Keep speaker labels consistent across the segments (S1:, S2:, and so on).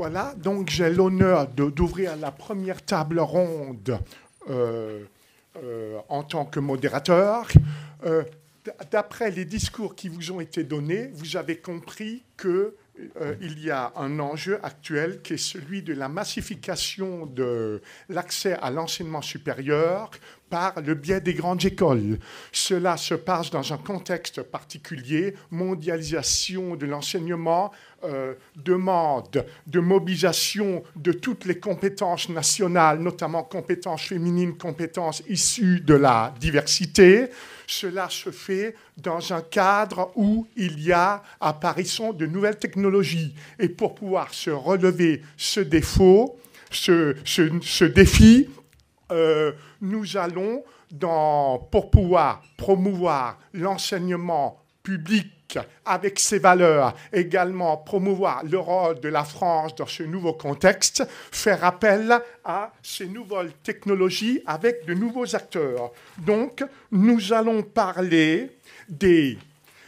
S1: Voilà, donc j'ai l'honneur d'ouvrir la première table ronde euh, euh, en tant que modérateur. Euh, d'après les discours qui vous ont été donnés, vous avez compris qu'il y a un enjeu actuel qui est celui de la massification de l'accès à l'enseignement supérieur par le biais des grandes écoles. Cela se passe dans un contexte particulier, mondialisation de l'enseignement, euh, demande de mobilisation de toutes les compétences nationales, notamment compétences féminines, compétences issues de la diversité. Cela se fait dans un cadre où il y a apparition de nouvelles technologies. Et pour pouvoir se relever ce défaut, ce défi, euh, nous allons, pour pouvoir promouvoir l'enseignement public avec ses valeurs, également promouvoir le rôle de la France dans ce nouveau contexte, faire appel à ces nouvelles technologies avec de nouveaux acteurs. Donc, nous allons parler des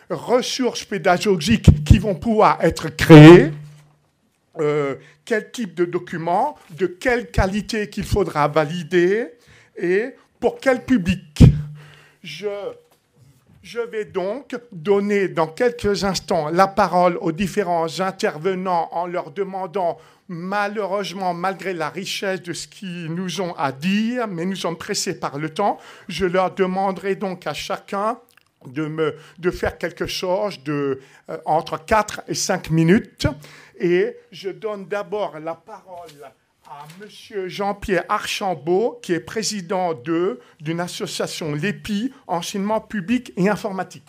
S1: ressources pédagogiques qui vont pouvoir être créées euh, quel type de document, de quelle qualité qu'il faudra valider et pour quel public. Je, je vais donc donner dans quelques instants la parole aux différents intervenants en leur demandant, malheureusement, malgré la richesse de ce qu'ils nous ont à dire, mais nous sommes pressés par le temps, je leur demanderai donc à chacun de, de faire quelque chose euh, entre 4 et 5 minutes. Et je donne d'abord la parole à M. Jean-Pierre Archambault, qui est président de, d'une association LEPI, enseignement public et informatique.